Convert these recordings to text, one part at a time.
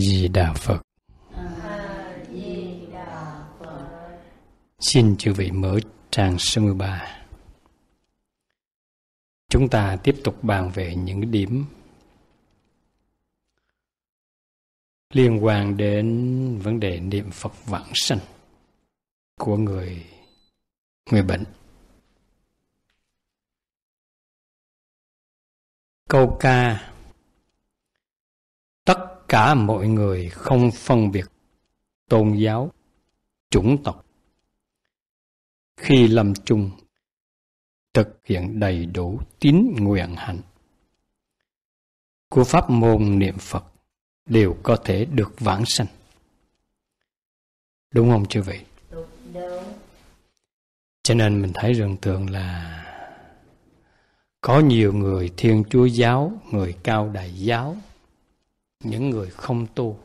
Di Đà Phật. Xin chư vị mở trang số 63. Chúng ta tiếp tục bàn về những điểm liên quan đến vấn đề niệm Phật vãng sanh của người người bệnh. Câu ca cả mọi người không phân biệt tôn giáo, chủng tộc. Khi lâm chung, thực hiện đầy đủ tín nguyện hạnh của pháp môn niệm Phật đều có thể được vãng sanh. Đúng không chưa vậy? Cho nên mình thấy rừng tượng là có nhiều người thiên chúa giáo, người cao đại giáo, những người không tu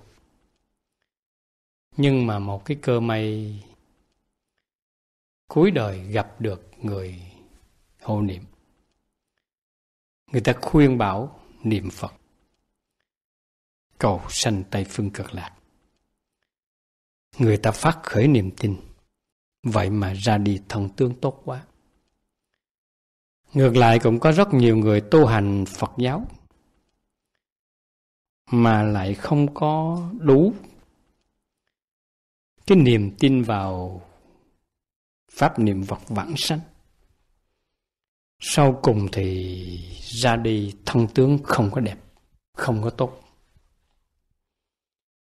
nhưng mà một cái cơ may cuối đời gặp được người hộ niệm người ta khuyên bảo niệm phật cầu sanh tây phương cực lạc người ta phát khởi niềm tin vậy mà ra đi thần tương tốt quá ngược lại cũng có rất nhiều người tu hành phật giáo mà lại không có đủ cái niềm tin vào pháp niệm vật vãng sanh sau cùng thì ra đi thân tướng không có đẹp không có tốt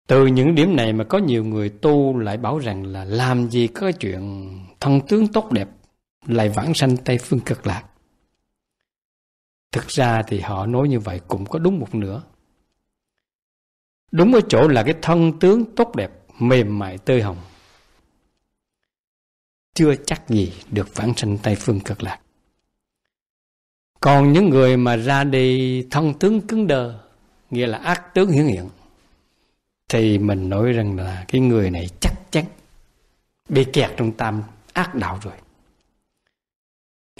từ những điểm này mà có nhiều người tu lại bảo rằng là làm gì có chuyện thân tướng tốt đẹp lại vãng sanh tây phương cực lạc thực ra thì họ nói như vậy cũng có đúng một nửa Đúng ở chỗ là cái thân tướng tốt đẹp, mềm mại tươi hồng. Chưa chắc gì được vãng sanh Tây Phương cực lạc. Còn những người mà ra đi thân tướng cứng đờ, nghĩa là ác tướng hiển hiện, thì mình nói rằng là cái người này chắc chắn bị kẹt trong tam ác đạo rồi.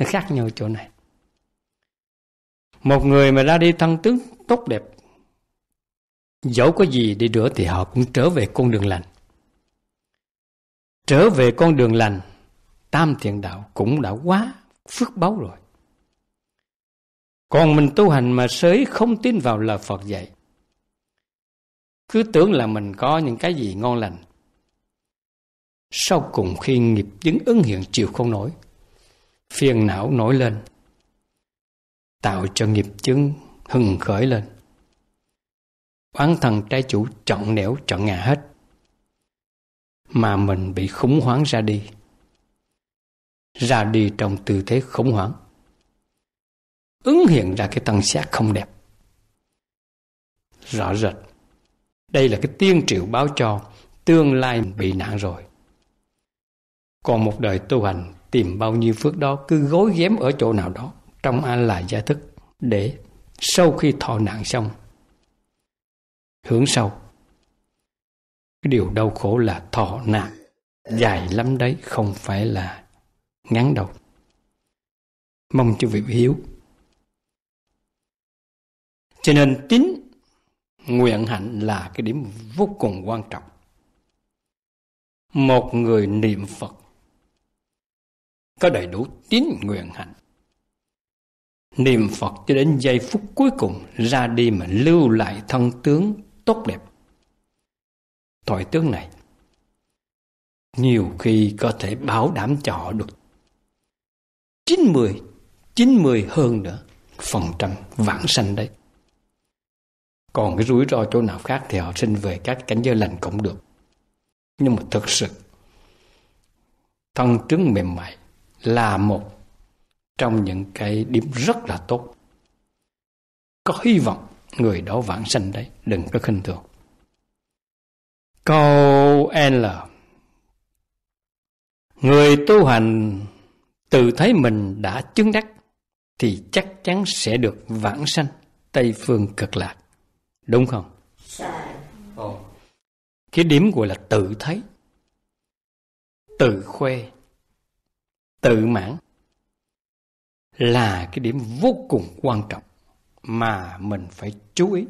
Nó khác nhau chỗ này. Một người mà ra đi thân tướng tốt đẹp Dẫu có gì đi nữa thì họ cũng trở về con đường lành. Trở về con đường lành, tam thiện đạo cũng đã quá phước báu rồi. Còn mình tu hành mà sới không tin vào lời Phật dạy. Cứ tưởng là mình có những cái gì ngon lành. Sau cùng khi nghiệp chứng ứng hiện chịu không nổi, phiền não nổi lên, tạo cho nghiệp chứng hừng khởi lên oán thần trái chủ chọn nẻo chọn ngà hết mà mình bị khủng hoảng ra đi ra đi trong tư thế khủng hoảng ứng hiện ra cái tăng xác không đẹp rõ rệt đây là cái tiên triệu báo cho tương lai bị nạn rồi còn một đời tu hành tìm bao nhiêu phước đó cứ gối ghém ở chỗ nào đó trong an là gia thức để sau khi thọ nạn xong hướng sau cái điều đau khổ là thọ nạn dài lắm đấy không phải là ngắn đâu mong cho vị hiếu cho nên tín nguyện hạnh là cái điểm vô cùng quan trọng một người niệm phật có đầy đủ tín nguyện hạnh niệm phật cho đến giây phút cuối cùng ra đi mà lưu lại thân tướng tốt đẹp. Thoại tướng này nhiều khi có thể bảo đảm cho họ được 90, 90 hơn nữa phần trăm vãng sanh đấy. Còn cái rủi ro chỗ nào khác thì họ xin về các cảnh giới lành cũng được. Nhưng mà thực sự thân trứng mềm mại là một trong những cái điểm rất là tốt. Có hy vọng người đó vãng sanh đấy đừng có khinh thường câu L người tu hành tự thấy mình đã chứng đắc thì chắc chắn sẽ được vãng sanh tây phương cực lạc đúng không Ồ. cái điểm gọi là tự thấy tự khoe tự mãn là cái điểm vô cùng quan trọng mà mình phải chú ý.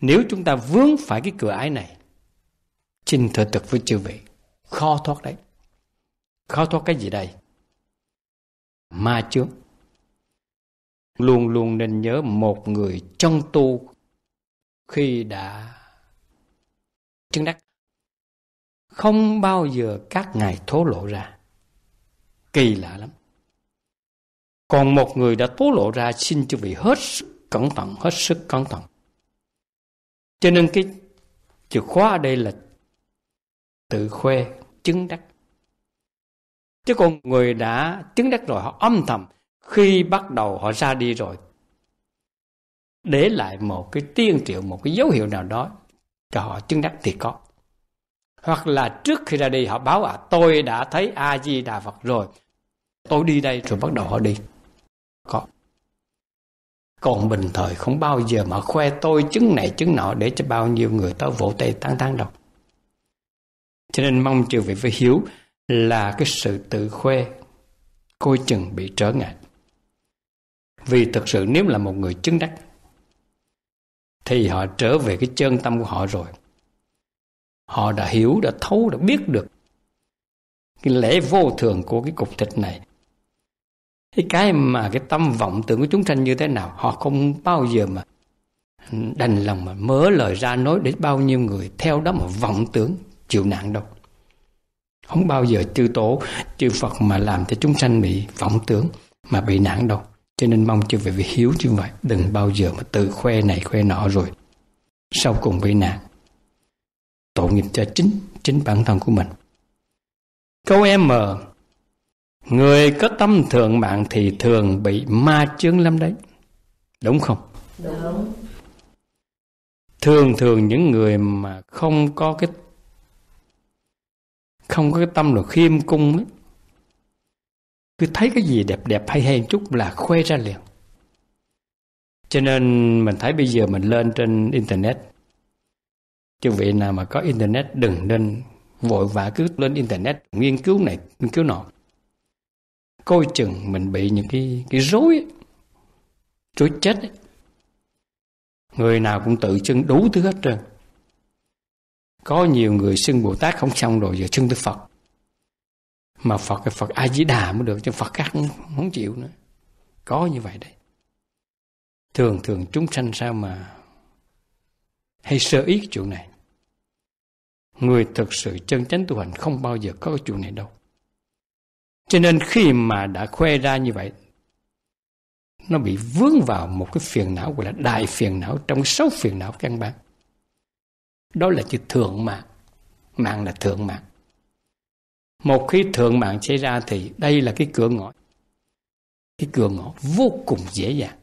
Nếu chúng ta vướng phải cái cửa ái này, xin thờ thực với chư vị, khó thoát đấy. Khó thoát cái gì đây? Ma chướng. Luôn luôn nên nhớ một người trong tu khi đã chứng đắc không bao giờ các ngài thố lộ ra kỳ lạ lắm còn một người đã tố lộ ra xin cho bị hết sức cẩn thận, hết sức cẩn thận. Cho nên cái chìa khóa ở đây là tự khoe, chứng đắc. Chứ còn người đã chứng đắc rồi họ âm thầm khi bắt đầu họ ra đi rồi để lại một cái tiên triệu một cái dấu hiệu nào đó cho họ chứng đắc thì có hoặc là trước khi ra đi họ báo à tôi đã thấy a di đà phật rồi tôi đi đây rồi bắt đầu họ đi con còn bình thời không bao giờ mà khoe tôi chứng này chứng nọ để cho bao nhiêu người ta vỗ tay tán tán đâu cho nên mong chư vị phải hiểu là cái sự tự khoe coi chừng bị trở ngại vì thực sự nếu là một người chứng đắc thì họ trở về cái chân tâm của họ rồi họ đã hiểu đã thấu đã biết được cái lẽ vô thường của cái cục thịt này thì cái mà cái tâm vọng tưởng của chúng sanh như thế nào, họ không bao giờ mà đành lòng mà mớ lời ra nói để bao nhiêu người theo đó mà vọng tưởng chịu nạn đâu. Không bao giờ chư tổ, chư Phật mà làm cho chúng sanh bị vọng tưởng mà bị nạn đâu. Cho nên mong chư vị phải hiếu chứ vậy, đừng bao giờ mà tự khoe này khoe nọ rồi. Sau cùng bị nạn, tội nghiệp cho chính, chính bản thân của mình. Câu M Người có tâm thượng mạng thì thường bị ma chướng lắm đấy. Đúng không? Đúng. Thường thường những người mà không có cái không có cái tâm là khiêm cung ấy, cứ thấy cái gì đẹp đẹp hay hay chút là khoe ra liền. Cho nên mình thấy bây giờ mình lên trên Internet Chứ vị nào mà có Internet đừng nên vội vã cứ lên Internet nghiên cứu này, nghiên cứu nọ coi chừng mình bị những cái cái rối ấy, rối chết ấy. người nào cũng tự xưng đủ thứ hết trơn có nhiều người xưng bồ tát không xong rồi giờ xưng tới phật mà phật là phật a di đà mới được chứ phật khác không, không chịu nữa có như vậy đấy thường thường chúng sanh sao mà hay sơ ý cái chuyện này người thực sự chân chánh tu hành không bao giờ có cái chuyện này đâu cho nên khi mà đã khoe ra như vậy, nó bị vướng vào một cái phiền não gọi là đại phiền não trong sáu phiền não căn bản. Đó là chữ thượng mạng. Mạng là thượng mạng. Một khi thượng mạng xảy ra thì đây là cái cửa ngõ. Cái cửa ngõ vô cùng dễ dàng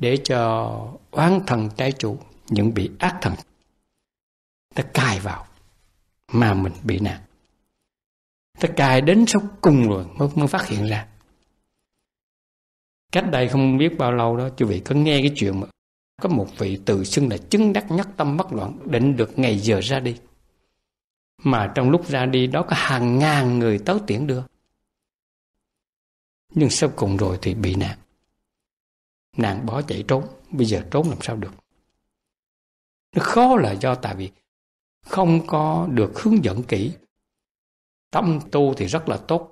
để cho oán thần trái chủ, những bị ác thần ta cài vào mà mình bị nạn ta cài đến sau cùng rồi mới, mới phát hiện ra cách đây không biết bao lâu đó chú vị có nghe cái chuyện mà có một vị tự xưng là chứng đắc nhất tâm bất loạn định được ngày giờ ra đi mà trong lúc ra đi đó có hàng ngàn người tới tiễn đưa nhưng sau cùng rồi thì bị nạn nạn bỏ chạy trốn bây giờ trốn làm sao được nó khó là do tại vì không có được hướng dẫn kỹ tâm tu thì rất là tốt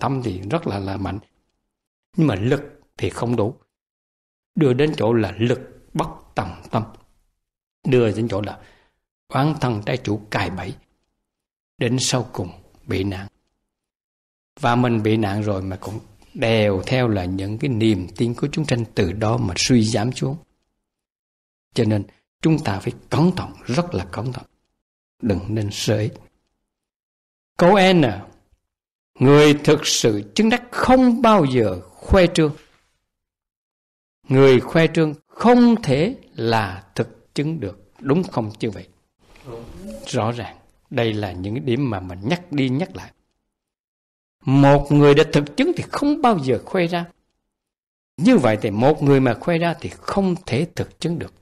tâm thì rất là là mạnh nhưng mà lực thì không đủ đưa đến chỗ là lực bất tầm tâm đưa đến chỗ là quán thân trái chủ cài bẫy đến sau cùng bị nạn và mình bị nạn rồi mà cũng đều theo là những cái niềm tin của chúng sanh từ đó mà suy giảm xuống cho nên chúng ta phải cẩn thận rất là cẩn thận đừng nên sơ ý Câu N à, Người thực sự chứng đắc không bao giờ khoe trương Người khoe trương không thể là thực chứng được Đúng không chứ vậy? Rõ ràng Đây là những điểm mà mình nhắc đi nhắc lại Một người đã thực chứng thì không bao giờ khoe ra Như vậy thì một người mà khoe ra thì không thể thực chứng được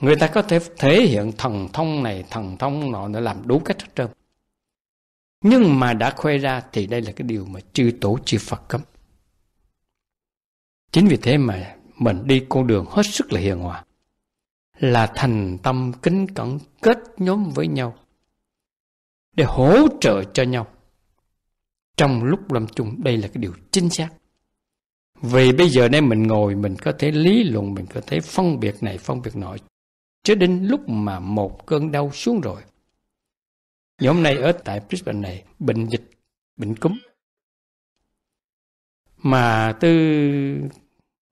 Người ta có thể thể hiện thần thông này, thần thông nọ để làm đủ cách hết trơn nhưng mà đã khoe ra thì đây là cái điều mà chư tổ chư Phật cấm. Chính vì thế mà mình đi con đường hết sức là hiền hòa, là thành tâm kính cẩn kết nhóm với nhau để hỗ trợ cho nhau. Trong lúc lâm chung đây là cái điều chính xác. Vì bây giờ đây mình ngồi mình có thể lý luận, mình có thể phân biệt này phân biệt nọ. Chứ đến lúc mà một cơn đau xuống rồi Ngày này ở tại Brisbane này, bệnh dịch, bệnh cúm. Mà Tư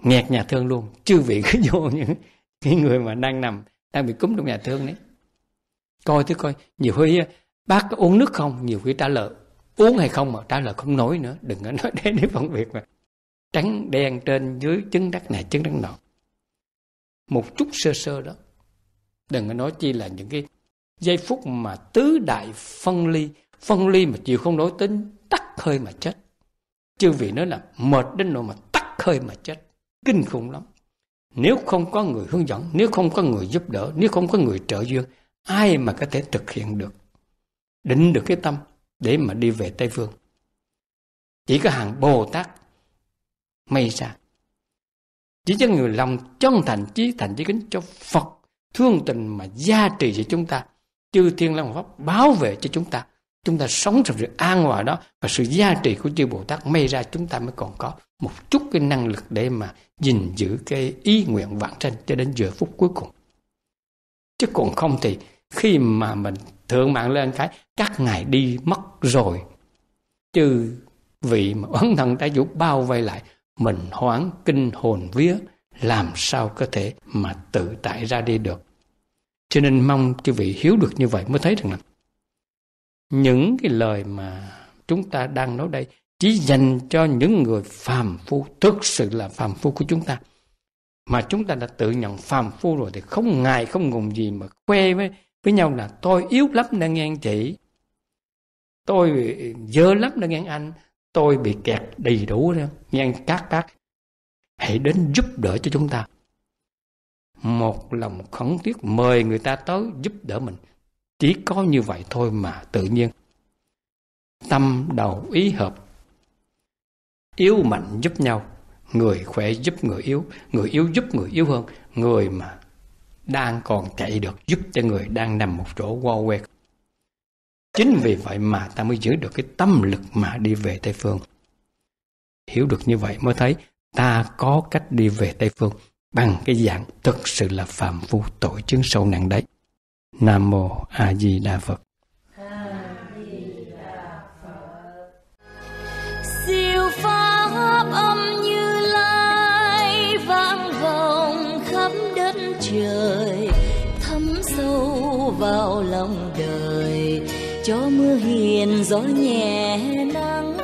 nghẹt nhà thương luôn, chưa vị cứ vô những cái người mà đang nằm, đang bị cúm trong nhà thương đấy. Coi thứ coi, nhiều khi bác có uống nước không? Nhiều khi trả lời uống hay không mà trả lời không nổi nữa, đừng có nói đến cái phân biệt mà trắng đen trên dưới trứng đất này trứng đất nọ một chút sơ sơ đó đừng có nói chi là những cái Giây phút mà tứ đại phân ly, phân ly mà chịu không nổi tính, tắt hơi mà chết. Chư vị nói là mệt đến nỗi mà tắt hơi mà chết. Kinh khủng lắm. Nếu không có người hướng dẫn, nếu không có người giúp đỡ, nếu không có người trợ duyên, ai mà có thể thực hiện được, định được cái tâm để mà đi về Tây Phương. Chỉ có hàng Bồ Tát may ra. Chỉ cho người lòng chân thành trí thành trí kính cho Phật thương tình mà gia trì cho chúng ta chư thiên long pháp bảo vệ cho chúng ta chúng ta sống trong sự an hòa đó và sự giá trị của chư bồ tát may ra chúng ta mới còn có một chút cái năng lực để mà gìn giữ cái ý nguyện vạn tranh cho đến giờ phút cuối cùng chứ còn không thì khi mà mình thượng mạng lên cái các ngài đi mất rồi chư vị mà oán thần đã vũ bao vây lại mình hoảng kinh hồn vía làm sao có thể mà tự tại ra đi được cho nên mong chư vị hiểu được như vậy mới thấy rằng là những cái lời mà chúng ta đang nói đây chỉ dành cho những người phàm phu thực sự là phàm phu của chúng ta mà chúng ta đã tự nhận phàm phu rồi thì không ngại không ngùng gì mà khoe với với nhau là tôi yếu lắm đang nghe anh chị tôi dơ lắm đang nghe anh tôi bị kẹt đầy đủ đó nghe anh các bác hãy đến giúp đỡ cho chúng ta một lòng khẩn thiết mời người ta tới giúp đỡ mình chỉ có như vậy thôi mà tự nhiên tâm đầu ý hợp yếu mạnh giúp nhau người khỏe giúp người yếu người yếu giúp người yếu hơn người mà đang còn chạy được giúp cho người đang nằm một chỗ quo quẹt chính vì vậy mà ta mới giữ được cái tâm lực mà đi về tây phương hiểu được như vậy mới thấy ta có cách đi về tây phương bằng cái dạng thực sự là phạm phu tội chứng sâu nặng đấy nam mô a di đà phật siêu pháp âm như lai vang vọng khắp đất trời thấm sâu vào lòng đời cho mưa hiền gió nhẹ nắng